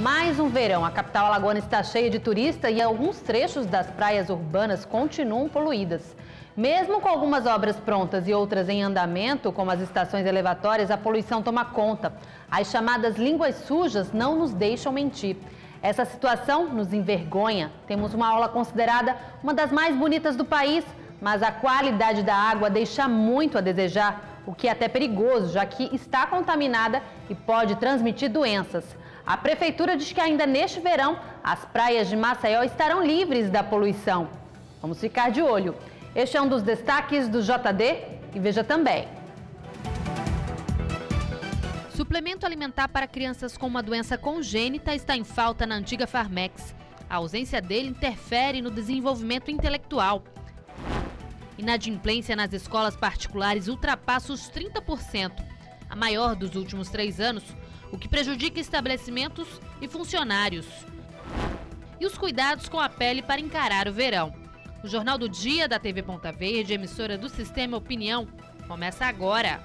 Mais um verão, a capital alagoana está cheia de turistas e alguns trechos das praias urbanas continuam poluídas. Mesmo com algumas obras prontas e outras em andamento, como as estações elevatórias, a poluição toma conta. As chamadas línguas sujas não nos deixam mentir. Essa situação nos envergonha. Temos uma aula considerada uma das mais bonitas do país, mas a qualidade da água deixa muito a desejar, o que é até perigoso, já que está contaminada e pode transmitir doenças. A prefeitura diz que ainda neste verão as praias de Maceió estarão livres da poluição. Vamos ficar de olho. Este é um dos destaques do JD e veja também. Suplemento alimentar para crianças com uma doença congênita está em falta na antiga Farmex. A ausência dele interfere no desenvolvimento intelectual. Inadimplência nas escolas particulares ultrapassa os 30%, a maior dos últimos três anos, o que prejudica estabelecimentos e funcionários. E os cuidados com a pele para encarar o verão. O Jornal do Dia da TV Ponta Verde, emissora do Sistema Opinião, começa agora.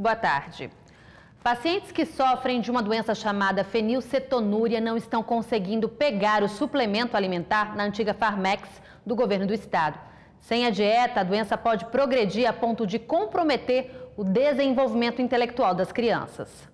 Boa tarde. Pacientes que sofrem de uma doença chamada fenilcetonúria não estão conseguindo pegar o suplemento alimentar na antiga Farmex do governo do estado. Sem a dieta, a doença pode progredir a ponto de comprometer o desenvolvimento intelectual das crianças.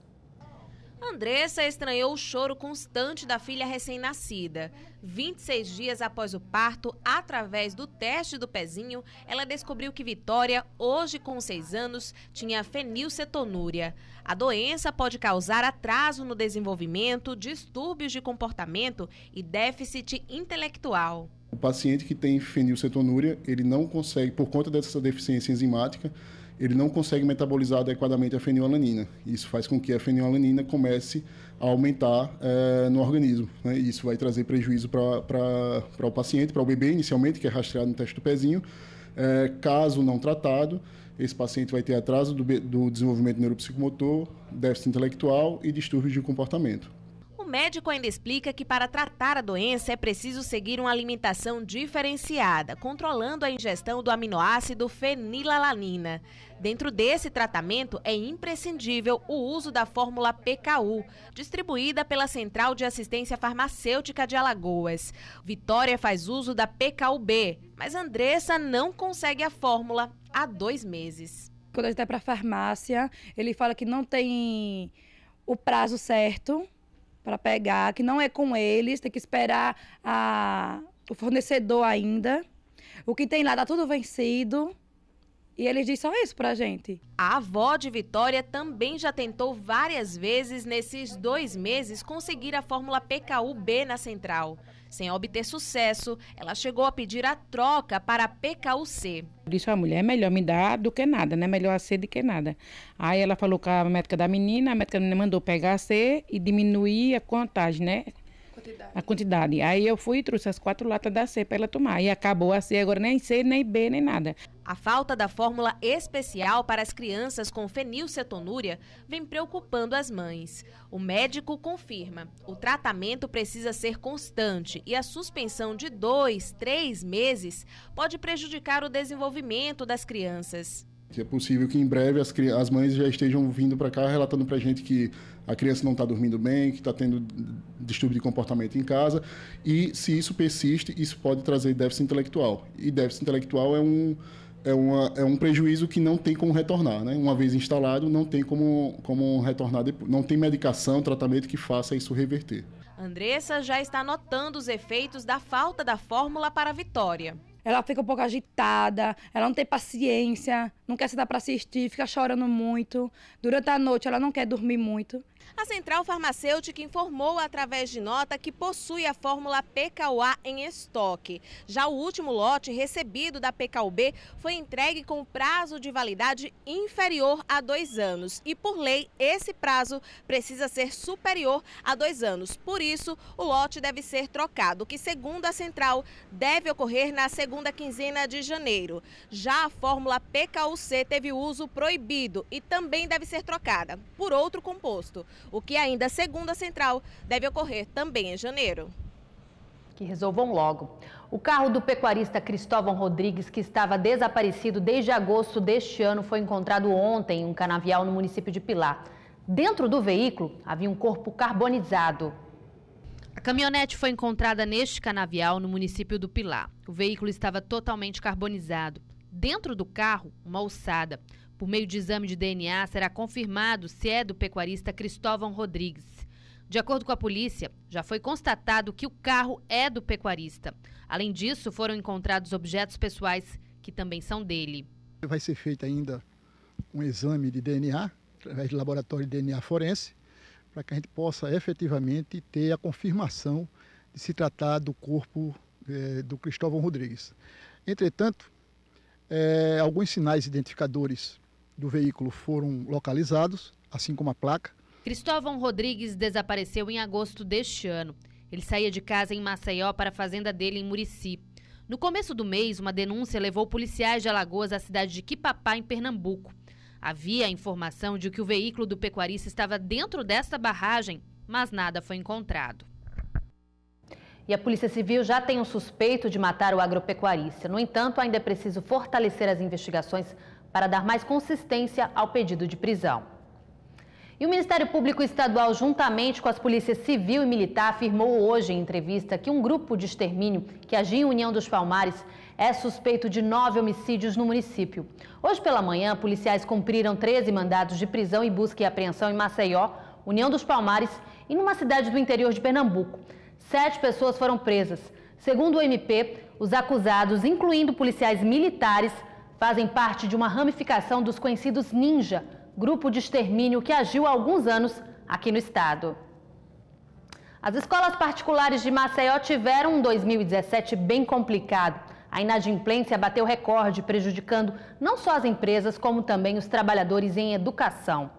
Andressa estranhou o choro constante da filha recém-nascida. 26 dias após o parto, através do teste do pezinho, ela descobriu que Vitória, hoje com 6 anos, tinha fenilcetonúria. A doença pode causar atraso no desenvolvimento, distúrbios de comportamento e déficit intelectual. O paciente que tem fenilcetonúria, ele não consegue, por conta dessa deficiência enzimática, ele não consegue metabolizar adequadamente a fenilalanina. Isso faz com que a fenilalanina comece a aumentar é, no organismo. Né? isso vai trazer prejuízo para o paciente, para o bebê inicialmente, que é rastreado no teste do pezinho. É, caso não tratado, esse paciente vai ter atraso do, do desenvolvimento neuropsicomotor, déficit intelectual e distúrbios de comportamento. O médico ainda explica que para tratar a doença é preciso seguir uma alimentação diferenciada, controlando a ingestão do aminoácido fenilalanina. Dentro desse tratamento é imprescindível o uso da fórmula PKU, distribuída pela Central de Assistência Farmacêutica de Alagoas. Vitória faz uso da PKU B, mas Andressa não consegue a fórmula há dois meses. Quando a gente vai para a farmácia, ele fala que não tem o prazo certo para pegar, que não é com eles, tem que esperar a, o fornecedor ainda. O que tem lá tá tudo vencido. E eles dizem só isso pra gente. A avó de Vitória também já tentou várias vezes nesses dois meses conseguir a fórmula PKU-B na central. Sem obter sucesso, ela chegou a pedir a troca para a PKUC. Disse a mulher, é melhor me dar do que nada, né? Melhor a C do que nada. Aí ela falou com a médica da menina, a médica mandou pegar a C e diminuir a contagem, né? Quantidade. A quantidade. Aí eu fui e trouxe as quatro latas da C para ela tomar. E acabou a C, agora nem C, nem B, nem nada. A falta da fórmula especial para as crianças com fenilcetonúria vem preocupando as mães. O médico confirma: o tratamento precisa ser constante e a suspensão de dois, três meses pode prejudicar o desenvolvimento das crianças. É possível que em breve as, as mães já estejam vindo para cá relatando para a gente que a criança não está dormindo bem, que está tendo distúrbio de comportamento em casa. E se isso persiste, isso pode trazer déficit intelectual. E déficit intelectual é um é, uma, é um prejuízo que não tem como retornar, né? Uma vez instalado, não tem como, como retornar depois. Não tem medicação, tratamento que faça isso reverter. Andressa já está notando os efeitos da falta da fórmula para a vitória. Ela fica um pouco agitada, ela não tem paciência, não quer se dar para assistir, fica chorando muito. Durante a noite ela não quer dormir muito. A central farmacêutica informou através de nota que possui a fórmula PKUA em estoque. Já o último lote recebido da PKUB foi entregue com prazo de validade inferior a dois anos. E por lei, esse prazo precisa ser superior a dois anos. Por isso, o lote deve ser trocado, que segundo a central deve ocorrer na segunda quinzena de janeiro. Já a fórmula PKUC teve uso proibido e também deve ser trocada por outro composto o que ainda, segundo a central, deve ocorrer também em janeiro que resolvam logo. O carro do pecuarista Cristóvão Rodrigues, que estava desaparecido desde agosto deste ano, foi encontrado ontem em um canavial no município de Pilar. Dentro do veículo havia um corpo carbonizado. A caminhonete foi encontrada neste canavial no município do Pilar. O veículo estava totalmente carbonizado. Dentro do carro, uma ossada. Por meio de exame de DNA, será confirmado se é do pecuarista Cristóvão Rodrigues. De acordo com a polícia, já foi constatado que o carro é do pecuarista. Além disso, foram encontrados objetos pessoais que também são dele. Vai ser feito ainda um exame de DNA, através de laboratório de DNA forense, para que a gente possa efetivamente ter a confirmação de se tratar do corpo é, do Cristóvão Rodrigues. Entretanto, é, alguns sinais identificadores do veículo foram localizados, assim como a placa. Cristóvão Rodrigues desapareceu em agosto deste ano. Ele saía de casa em Maceió para a fazenda dele em Murici. No começo do mês, uma denúncia levou policiais de Alagoas à cidade de Quipapá, em Pernambuco. Havia a informação de que o veículo do pecuarista estava dentro desta barragem, mas nada foi encontrado. E a Polícia Civil já tem um suspeito de matar o agropecuarista. No entanto, ainda é preciso fortalecer as investigações para dar mais consistência ao pedido de prisão. E o Ministério Público Estadual, juntamente com as polícias civil e militar, afirmou hoje em entrevista que um grupo de extermínio que agia em União dos Palmares é suspeito de nove homicídios no município. Hoje pela manhã, policiais cumpriram 13 mandados de prisão e busca e apreensão em Maceió, União dos Palmares e numa cidade do interior de Pernambuco. Sete pessoas foram presas. Segundo o MP, os acusados, incluindo policiais militares, fazem parte de uma ramificação dos conhecidos Ninja, grupo de extermínio que agiu há alguns anos aqui no estado. As escolas particulares de Maceió tiveram um 2017 bem complicado. A inadimplência bateu recorde, prejudicando não só as empresas, como também os trabalhadores em educação.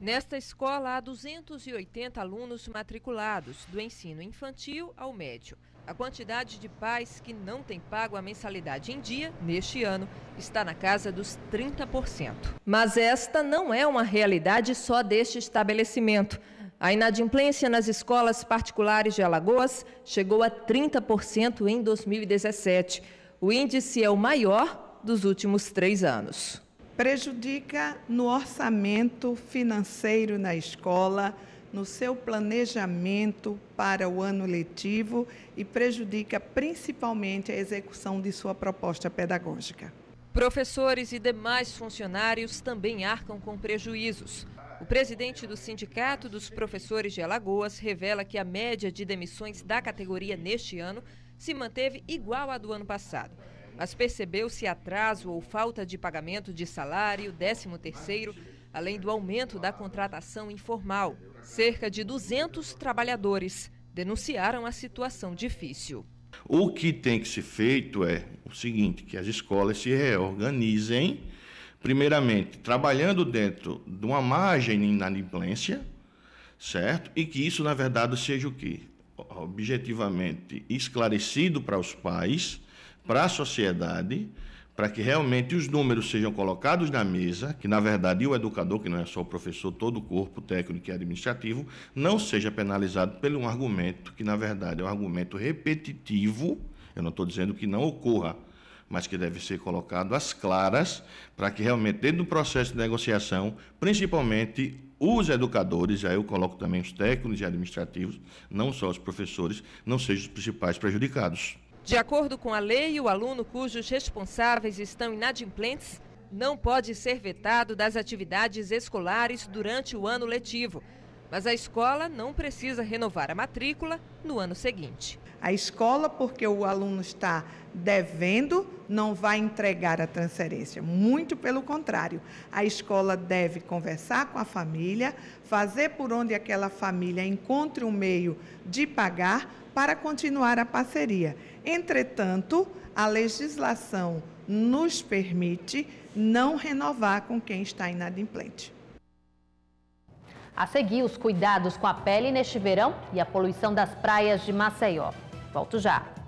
Nesta escola, há 280 alunos matriculados, do ensino infantil ao médio. A quantidade de pais que não tem pago a mensalidade em dia neste ano está na casa dos 30%. Mas esta não é uma realidade só deste estabelecimento. A inadimplência nas escolas particulares de Alagoas chegou a 30% em 2017. O índice é o maior dos últimos três anos. Prejudica no orçamento financeiro na escola, no seu planejamento para o ano letivo e prejudica principalmente a execução de sua proposta pedagógica. Professores e demais funcionários também arcam com prejuízos. O presidente do Sindicato dos Professores de Alagoas revela que a média de demissões da categoria neste ano se manteve igual à do ano passado. Mas percebeu-se atraso ou falta de pagamento de salário, 13 terceiro, além do aumento da contratação informal. Cerca de 200 trabalhadores denunciaram a situação difícil. O que tem que ser feito é o seguinte, que as escolas se reorganizem, primeiramente, trabalhando dentro de uma margem de inadimplência, certo? E que isso, na verdade, seja o quê? Objetivamente esclarecido para os pais, para a sociedade, para que realmente os números sejam colocados na mesa, que na verdade o educador, que não é só o professor, todo o corpo técnico e administrativo, não seja penalizado por um argumento que na verdade é um argumento repetitivo. Eu não estou dizendo que não ocorra, mas que deve ser colocado às claras para que realmente dentro do processo de negociação, principalmente os educadores, aí eu coloco também os técnicos e administrativos, não só os professores, não sejam os principais prejudicados. De acordo com a lei, o aluno cujos responsáveis estão inadimplentes não pode ser vetado das atividades escolares durante o ano letivo. Mas a escola não precisa renovar a matrícula no ano seguinte. A escola, porque o aluno está devendo, não vai entregar a transferência. Muito pelo contrário. A escola deve conversar com a família, fazer por onde aquela família encontre um meio de pagar para continuar a parceria. Entretanto, a legislação nos permite não renovar com quem está inadimplente. A seguir, os cuidados com a pele neste verão e a poluição das praias de Maceió. Volto já.